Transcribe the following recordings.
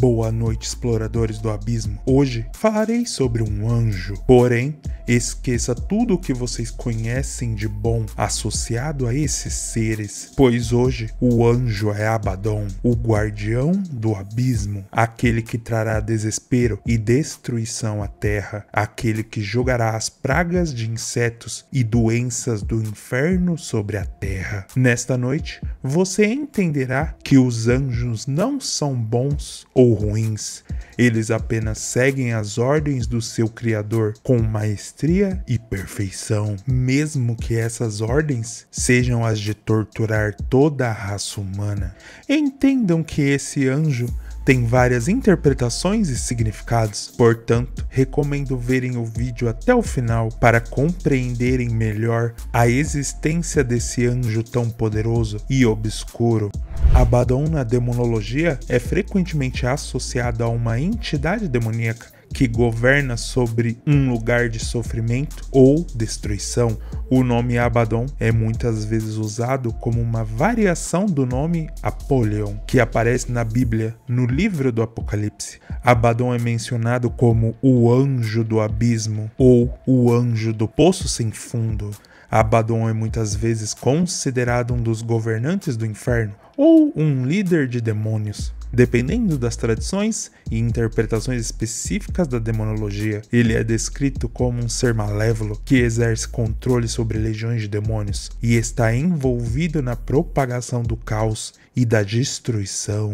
Boa noite, exploradores do abismo. Hoje falarei sobre um anjo. Porém, esqueça tudo o que vocês conhecem de bom associado a esses seres, pois hoje o anjo é Abaddon, o guardião do abismo, aquele que trará desespero e destruição à terra, aquele que jogará as pragas de insetos e doenças do inferno sobre a terra. Nesta noite, você entenderá que os anjos não são bons ou ou ruins. Eles apenas seguem as ordens do seu Criador com maestria e perfeição, mesmo que essas ordens sejam as de torturar toda a raça humana. Entendam que esse anjo tem várias interpretações e significados, portanto, recomendo verem o vídeo até o final para compreenderem melhor a existência desse anjo tão poderoso e obscuro. Abaddon na demonologia é frequentemente associado a uma entidade demoníaca que governa sobre um lugar de sofrimento ou destruição. O nome Abaddon é muitas vezes usado como uma variação do nome Apolion, que aparece na Bíblia, no livro do Apocalipse. Abaddon é mencionado como o anjo do abismo ou o anjo do poço sem fundo. Abaddon é muitas vezes considerado um dos governantes do inferno ou um líder de demônios dependendo das tradições e interpretações específicas da demonologia. Ele é descrito como um ser malévolo que exerce controle sobre legiões de demônios e está envolvido na propagação do caos e da destruição.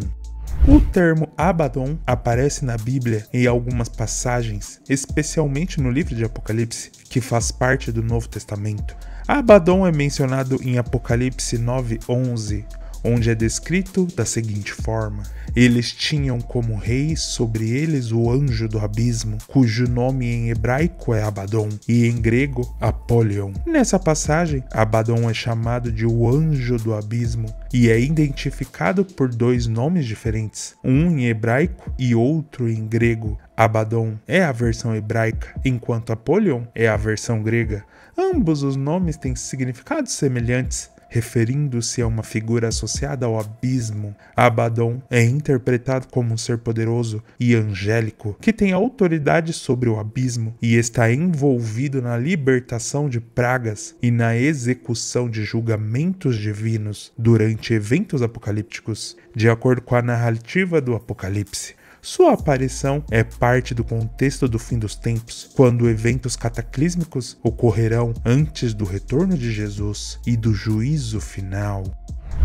O termo Abaddon aparece na Bíblia em algumas passagens, especialmente no livro de Apocalipse, que faz parte do Novo Testamento. Abaddon é mencionado em Apocalipse 9:11 onde é descrito da seguinte forma: Eles tinham como rei sobre eles o anjo do abismo, cujo nome em hebraico é Abaddon e em grego Apolion. Nessa passagem, Abaddon é chamado de o anjo do abismo e é identificado por dois nomes diferentes, um em hebraico e outro em grego. Abaddon é a versão hebraica, enquanto Apolion é a versão grega. Ambos os nomes têm significados semelhantes, referindo-se a uma figura associada ao abismo. Abaddon é interpretado como um ser poderoso e angélico que tem autoridade sobre o abismo e está envolvido na libertação de pragas e na execução de julgamentos divinos durante eventos apocalípticos, de acordo com a narrativa do Apocalipse. Sua aparição é parte do contexto do fim dos tempos, quando eventos cataclísmicos ocorrerão antes do retorno de Jesus e do juízo final.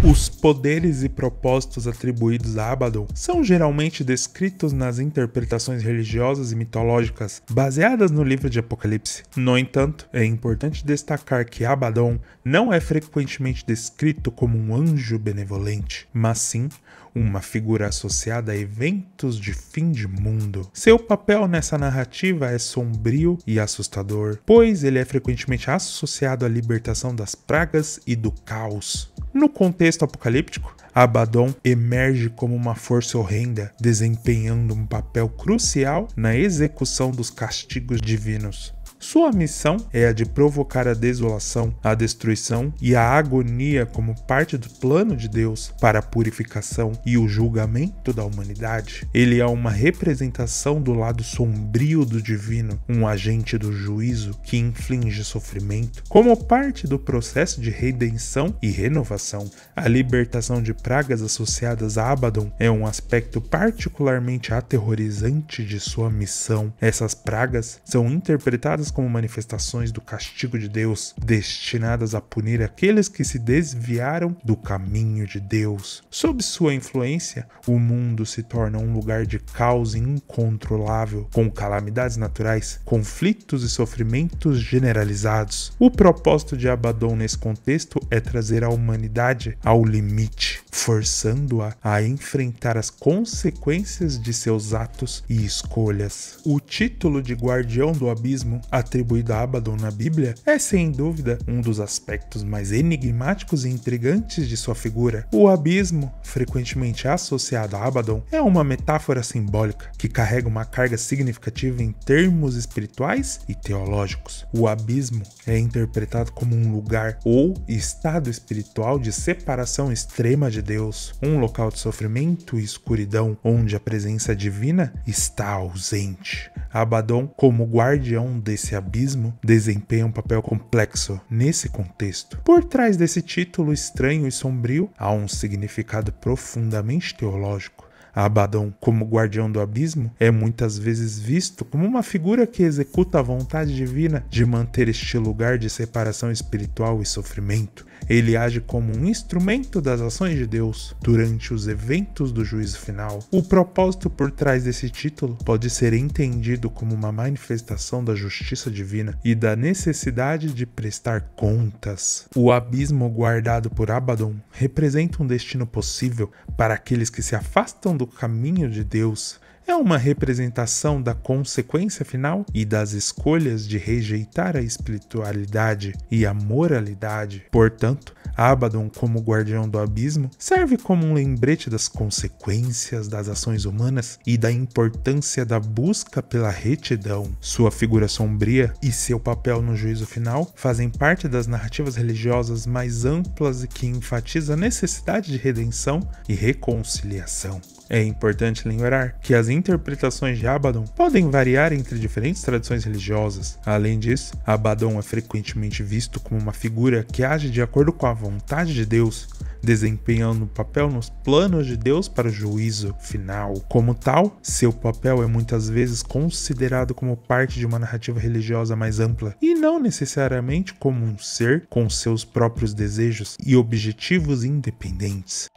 Os poderes e propósitos atribuídos a Abaddon são geralmente descritos nas interpretações religiosas e mitológicas baseadas no livro de Apocalipse. No entanto, é importante destacar que Abaddon não é frequentemente descrito como um anjo benevolente, mas sim uma figura associada a eventos de fim de mundo. Seu papel nessa narrativa é sombrio e assustador, pois ele é frequentemente associado à libertação das pragas e do caos. No contexto apocalíptico, Abaddon emerge como uma força horrenda, desempenhando um papel crucial na execução dos castigos divinos. Sua missão é a de provocar a desolação, a destruição e a agonia como parte do plano de Deus para a purificação e o julgamento da humanidade. Ele é uma representação do lado sombrio do divino, um agente do juízo que inflige sofrimento. Como parte do processo de redenção e renovação, a libertação de pragas associadas a Abaddon é um aspecto particularmente aterrorizante de sua missão. Essas pragas são interpretadas como manifestações do castigo de Deus, destinadas a punir aqueles que se desviaram do caminho de Deus. Sob sua influência, o mundo se torna um lugar de caos incontrolável, com calamidades naturais, conflitos e sofrimentos generalizados. O propósito de Abaddon nesse contexto é trazer a humanidade ao limite, forçando-a a enfrentar as consequências de seus atos e escolhas. O título de Guardião do Abismo atribuído a Abaddon na Bíblia, é sem dúvida um dos aspectos mais enigmáticos e intrigantes de sua figura. O abismo, frequentemente associado a Abaddon, é uma metáfora simbólica que carrega uma carga significativa em termos espirituais e teológicos. O abismo é interpretado como um lugar ou estado espiritual de separação extrema de Deus, um local de sofrimento e escuridão onde a presença divina está ausente. Abaddon, como guardião desse esse abismo desempenha um papel complexo nesse contexto. Por trás desse título estranho e sombrio há um significado profundamente teológico a Abaddon como guardião do abismo, é muitas vezes visto como uma figura que executa a vontade divina de manter este lugar de separação espiritual e sofrimento. Ele age como um instrumento das ações de Deus durante os eventos do juízo final. O propósito por trás desse título pode ser entendido como uma manifestação da justiça divina e da necessidade de prestar contas. O abismo guardado por Abaddon representa um destino possível para aqueles que se afastam do caminho de Deus é uma representação da consequência final e das escolhas de rejeitar a espiritualidade e a moralidade. Portanto, Abaddon, como guardião do abismo, serve como um lembrete das consequências das ações humanas e da importância da busca pela retidão. Sua figura sombria e seu papel no juízo final fazem parte das narrativas religiosas mais amplas e que enfatiza a necessidade de redenção e reconciliação. É importante lembrar que as interpretações de Abaddon podem variar entre diferentes tradições religiosas. Além disso, Abaddon é frequentemente visto como uma figura que age de acordo com a vontade de Deus, desempenhando um papel nos planos de Deus para o juízo final. Como tal, seu papel é muitas vezes considerado como parte de uma narrativa religiosa mais ampla e não necessariamente como um ser com seus próprios desejos e objetivos independentes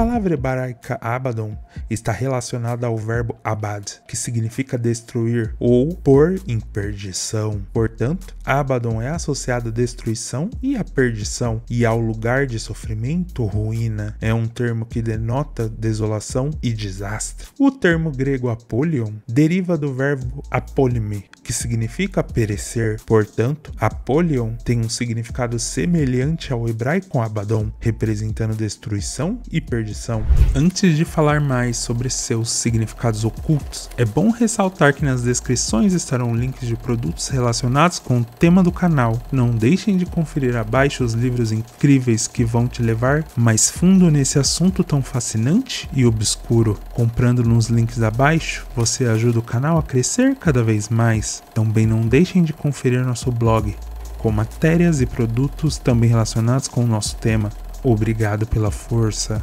palavra hebraica Abaddon está relacionada ao verbo abad, que significa destruir ou pôr em perdição. Portanto, Abaddon é associada à destruição e à perdição, e ao lugar de sofrimento, ruína. É um termo que denota desolação e desastre. O termo grego apolion deriva do verbo apolime, que significa perecer. Portanto, apolion tem um significado semelhante ao hebraico Abaddon, representando destruição e perdição edição, antes de falar mais sobre seus significados ocultos, é bom ressaltar que nas descrições estarão links de produtos relacionados com o tema do canal. Não deixem de conferir abaixo os livros incríveis que vão te levar mais fundo nesse assunto tão fascinante e obscuro. Comprando nos links abaixo, você ajuda o canal a crescer cada vez mais. Também não deixem de conferir nosso blog, com matérias e produtos também relacionados com o nosso tema. Obrigado pela força.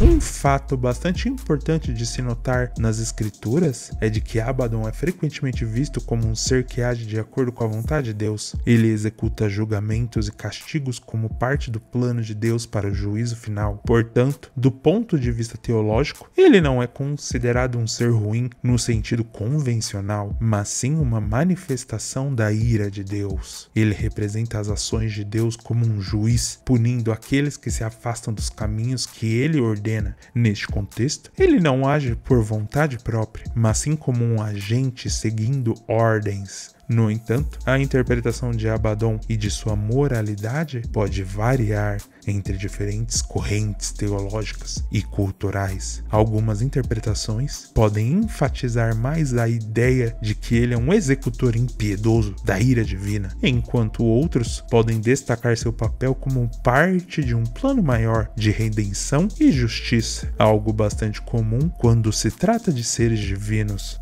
Um fato bastante importante de se notar nas escrituras é de que Abaddon é frequentemente visto como um ser que age de acordo com a vontade de Deus. Ele executa julgamentos e castigos como parte do plano de Deus para o juízo final. Portanto, do ponto de vista teológico, ele não é considerado um ser ruim no sentido convencional, mas sim uma manifestação da ira de Deus. Ele representa as ações de Deus como um juiz, punindo aqueles que se afastam dos caminhos que ele ordena ordena. Neste contexto, ele não age por vontade própria, mas sim como um agente seguindo ordens. No entanto, a interpretação de Abaddon e de sua moralidade pode variar entre diferentes correntes teológicas e culturais. Algumas interpretações podem enfatizar mais a ideia de que ele é um executor impiedoso da ira divina, enquanto outros podem destacar seu papel como parte de um plano maior de redenção e justiça, algo bastante comum quando se trata de seres divinos.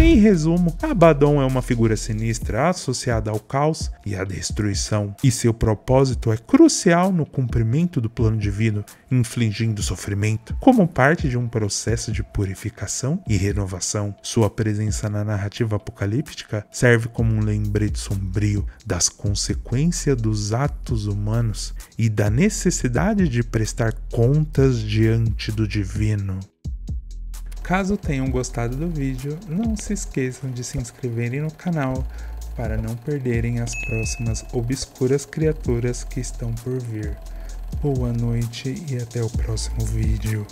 Em resumo, Abaddon é uma figura sinistra associada ao caos e à destruição, e seu propósito é crucial no cumprimento do plano divino, infligindo sofrimento como parte de um processo de purificação e renovação. Sua presença na narrativa apocalíptica serve como um lembrete sombrio das consequências dos atos humanos e da necessidade de prestar contas diante do divino. Caso tenham gostado do vídeo, não se esqueçam de se inscreverem no canal para não perderem as próximas obscuras criaturas que estão por vir. Boa noite e até o próximo vídeo.